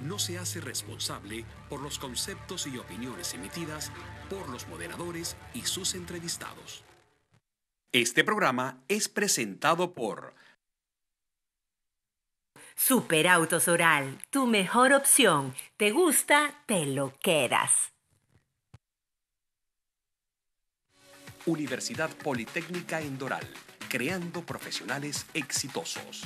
no se hace responsable por los conceptos y opiniones emitidas por los moderadores y sus entrevistados. Este programa es presentado por Superautos Oral, tu mejor opción. ¿Te gusta? Te lo quedas. Universidad Politécnica en Doral, creando profesionales exitosos.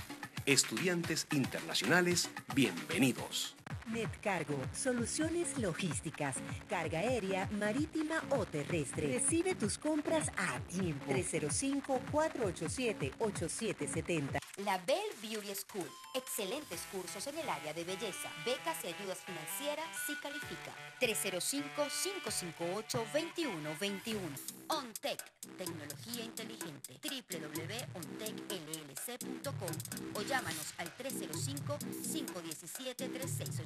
Estudiantes internacionales, bienvenidos. Netcargo, soluciones logísticas, carga aérea, marítima o terrestre. Recibe tus compras a tiempo. 305-487-8770. La Bell Beauty School. Excelentes cursos en el área de belleza, becas y ayudas financieras si califica. 305-558-2121. OnTech, tecnología inteligente. www.ontechllc.com o llámanos al 305-517-36.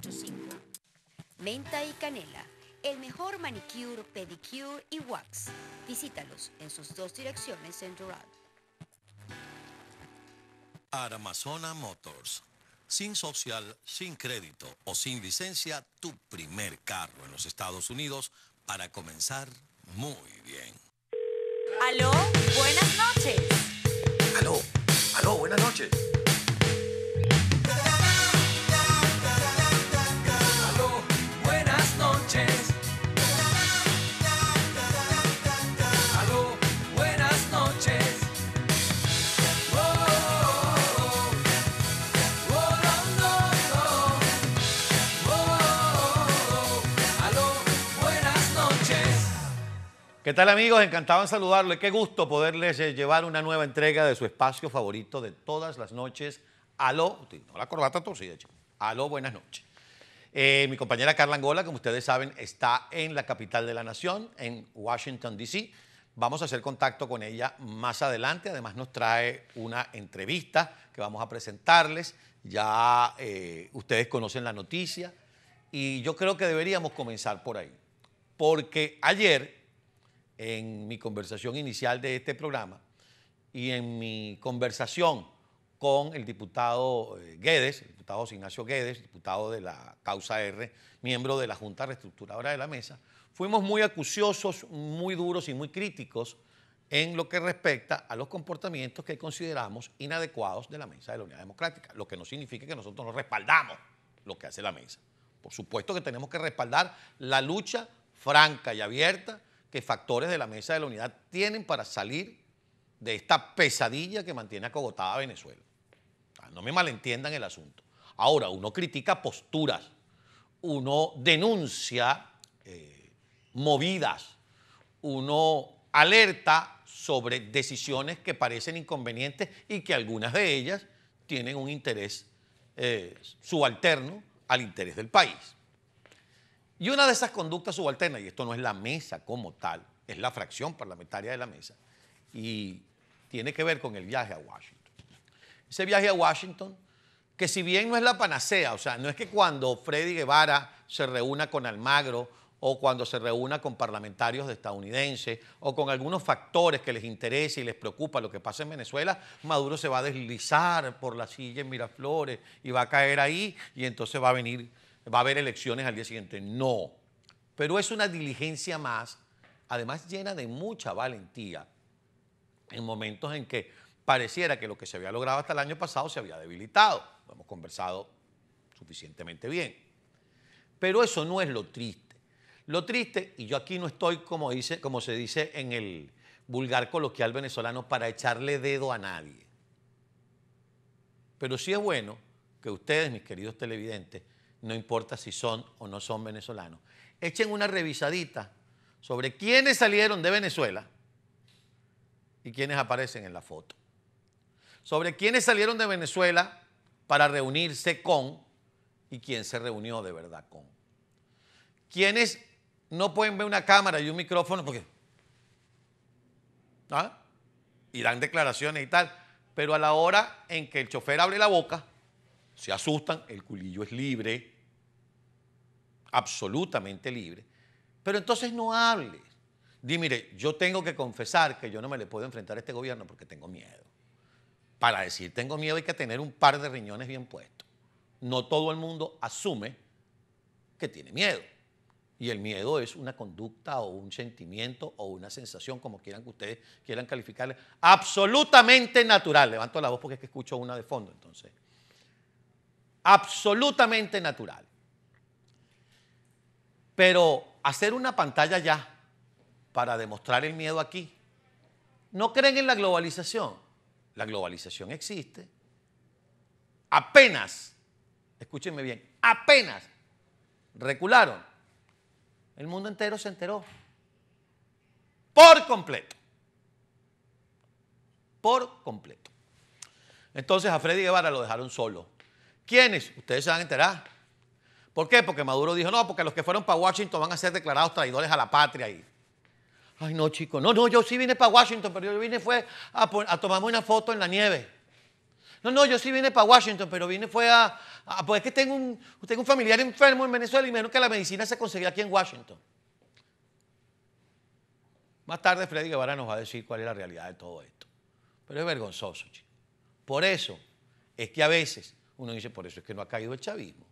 Menta y canela, el mejor manicure, pedicure y wax. Visítalos en sus dos direcciones en rural Aramazona Motors. Sin social, sin crédito o sin licencia, tu primer carro en los Estados Unidos para comenzar muy bien. Aló, buenas noches. Aló, aló, buenas noches. ¿Qué tal amigos? Encantado en saludarles. Qué gusto poderles eh, llevar una nueva entrega de su espacio favorito de todas las noches. Aló, no la corbata torcida, chico. Aló, buenas noches. Eh, mi compañera Carla Angola, como ustedes saben, está en la capital de la nación, en Washington, D.C. Vamos a hacer contacto con ella más adelante. Además nos trae una entrevista que vamos a presentarles. Ya eh, ustedes conocen la noticia y yo creo que deberíamos comenzar por ahí. Porque ayer en mi conversación inicial de este programa y en mi conversación con el diputado eh, Guedes, el diputado Ignacio Guedes, diputado de la causa R, miembro de la Junta Reestructuradora de la Mesa, fuimos muy acuciosos, muy duros y muy críticos en lo que respecta a los comportamientos que consideramos inadecuados de la Mesa de la Unidad Democrática, lo que no significa que nosotros no respaldamos lo que hace la Mesa. Por supuesto que tenemos que respaldar la lucha franca y abierta que factores de la mesa de la unidad tienen para salir de esta pesadilla que mantiene acogotada a Venezuela. No me malentiendan el asunto. Ahora, uno critica posturas, uno denuncia eh, movidas, uno alerta sobre decisiones que parecen inconvenientes y que algunas de ellas tienen un interés eh, subalterno al interés del país. Y una de esas conductas subalternas, y esto no es la mesa como tal, es la fracción parlamentaria de la mesa, y tiene que ver con el viaje a Washington. Ese viaje a Washington, que si bien no es la panacea, o sea, no es que cuando Freddy Guevara se reúna con Almagro o cuando se reúna con parlamentarios estadounidenses o con algunos factores que les interesa y les preocupa lo que pasa en Venezuela, Maduro se va a deslizar por la silla en Miraflores y va a caer ahí y entonces va a venir va a haber elecciones al día siguiente. No, pero es una diligencia más, además llena de mucha valentía, en momentos en que pareciera que lo que se había logrado hasta el año pasado se había debilitado. Lo hemos conversado suficientemente bien. Pero eso no es lo triste. Lo triste, y yo aquí no estoy como, dice, como se dice en el vulgar coloquial venezolano, para echarle dedo a nadie. Pero sí es bueno que ustedes, mis queridos televidentes, no importa si son o no son venezolanos. Echen una revisadita sobre quiénes salieron de Venezuela y quiénes aparecen en la foto. Sobre quiénes salieron de Venezuela para reunirse con y quién se reunió de verdad con. Quienes no pueden ver una cámara y un micrófono porque ¿ah? y dan declaraciones y tal, pero a la hora en que el chofer abre la boca, se asustan, el culillo es libre, absolutamente libre, pero entonces no hable. Di, mire, yo tengo que confesar que yo no me le puedo enfrentar a este gobierno porque tengo miedo. Para decir tengo miedo hay que tener un par de riñones bien puestos. No todo el mundo asume que tiene miedo. Y el miedo es una conducta o un sentimiento o una sensación, como quieran que ustedes quieran calificarle, absolutamente natural. Levanto la voz porque es que escucho una de fondo, entonces. Absolutamente natural. Pero hacer una pantalla ya para demostrar el miedo aquí. ¿No creen en la globalización? La globalización existe. Apenas, escúchenme bien, apenas recularon. El mundo entero se enteró. Por completo. Por completo. Entonces a Freddy Guevara lo dejaron solo. ¿Quiénes? Ustedes se van a enterar. ¿Por qué? Porque Maduro dijo, no, porque los que fueron para Washington van a ser declarados traidores a la patria. ahí Ay, no, chico, no, no, yo sí vine para Washington, pero yo vine fue a, tomarme una foto en la nieve. No, no, yo sí vine para Washington, pero vine fue a, pues es que tengo un, tengo un familiar enfermo en Venezuela y menos que la medicina se conseguía aquí en Washington. Más tarde Freddy Guevara nos va a decir cuál es la realidad de todo esto. Pero es vergonzoso, chicos. Por eso es que a veces uno dice, por eso es que no ha caído el chavismo.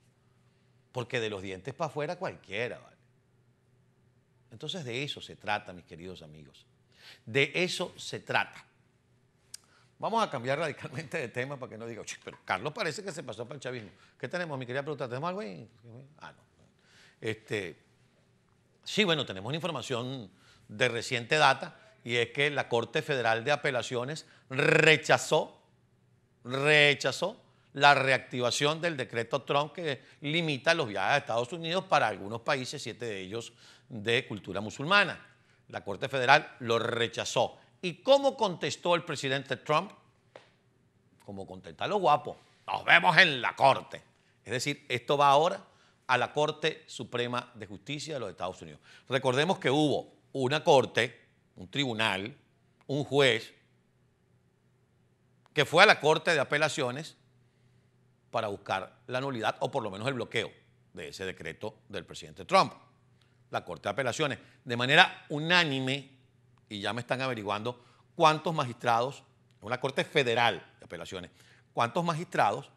Porque de los dientes para afuera cualquiera, ¿vale? Entonces de eso se trata, mis queridos amigos. De eso se trata. Vamos a cambiar radicalmente de tema para que no diga, pero Carlos parece que se pasó para el chavismo. ¿Qué tenemos, mi querida pregunta? ¿Tenemos algo ahí? Ah, no. Este, sí, bueno, tenemos una información de reciente data y es que la Corte Federal de Apelaciones rechazó, rechazó la reactivación del decreto Trump que limita los viajes a Estados Unidos para algunos países, siete de ellos de cultura musulmana. La Corte Federal lo rechazó. ¿Y cómo contestó el presidente Trump? Como contesta lo guapo, nos vemos en la Corte. Es decir, esto va ahora a la Corte Suprema de Justicia de los Estados Unidos. Recordemos que hubo una corte, un tribunal, un juez, que fue a la Corte de Apelaciones para buscar la nulidad o por lo menos el bloqueo de ese decreto del presidente Trump. La Corte de Apelaciones, de manera unánime, y ya me están averiguando cuántos magistrados, una Corte Federal de Apelaciones, cuántos magistrados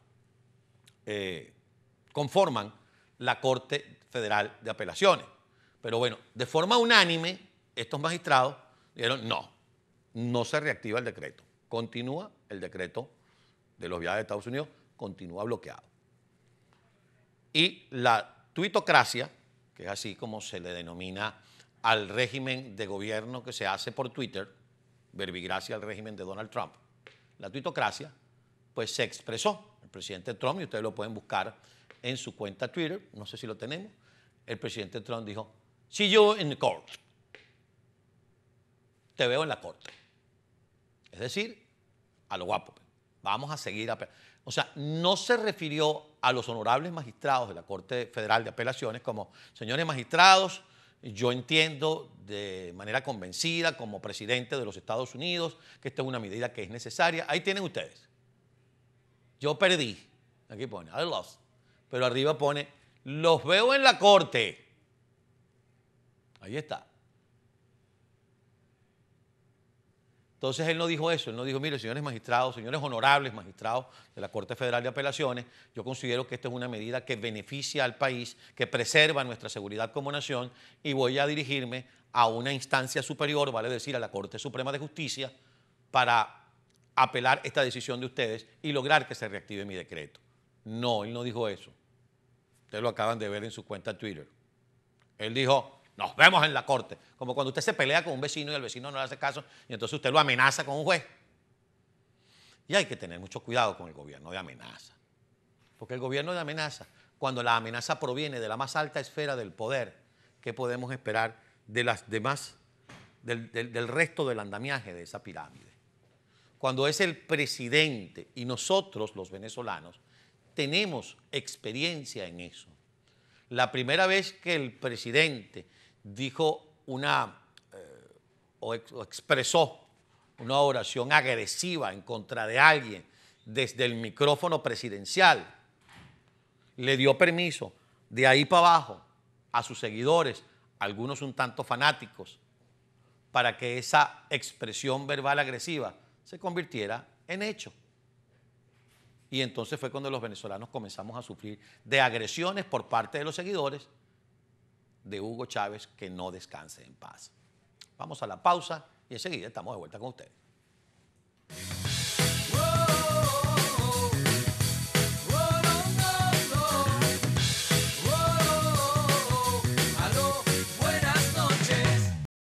eh, conforman la Corte Federal de Apelaciones. Pero bueno, de forma unánime, estos magistrados dijeron, no, no se reactiva el decreto, continúa el decreto de los viajes de Estados Unidos continúa bloqueado. Y la tuitocracia, que es así como se le denomina al régimen de gobierno que se hace por Twitter, verbigracia al régimen de Donald Trump, la tuitocracia, pues se expresó. El presidente Trump, y ustedes lo pueden buscar en su cuenta Twitter, no sé si lo tenemos, el presidente Trump dijo, si yo en la court. Te veo en la corte. Es decir, a lo guapo. Pues. Vamos a seguir. A o sea, no se refirió a los honorables magistrados de la Corte Federal de Apelaciones como, señores magistrados, yo entiendo de manera convencida como presidente de los Estados Unidos que esta es una medida que es necesaria. Ahí tienen ustedes. Yo perdí. Aquí pone, I lost. Pero arriba pone, los veo en la corte. Ahí está. Entonces él no dijo eso, él no dijo, mire, señores magistrados, señores honorables magistrados de la Corte Federal de Apelaciones, yo considero que esta es una medida que beneficia al país, que preserva nuestra seguridad como nación y voy a dirigirme a una instancia superior, vale decir, a la Corte Suprema de Justicia, para apelar esta decisión de ustedes y lograr que se reactive mi decreto. No, él no dijo eso. Ustedes lo acaban de ver en su cuenta Twitter. Él dijo, nos vemos en la corte. Como cuando usted se pelea con un vecino y el vecino no le hace caso y entonces usted lo amenaza con un juez. Y hay que tener mucho cuidado con el gobierno de amenaza. Porque el gobierno de amenaza, cuando la amenaza proviene de la más alta esfera del poder, ¿qué podemos esperar de las demás, del, del resto del andamiaje de esa pirámide? Cuando es el presidente y nosotros los venezolanos tenemos experiencia en eso. La primera vez que el presidente dijo una, eh, o expresó una oración agresiva en contra de alguien desde el micrófono presidencial. Le dio permiso de ahí para abajo a sus seguidores, algunos un tanto fanáticos, para que esa expresión verbal agresiva se convirtiera en hecho. Y entonces fue cuando los venezolanos comenzamos a sufrir de agresiones por parte de los seguidores de Hugo Chávez que no descanse en paz. Vamos a la pausa y enseguida estamos de vuelta con usted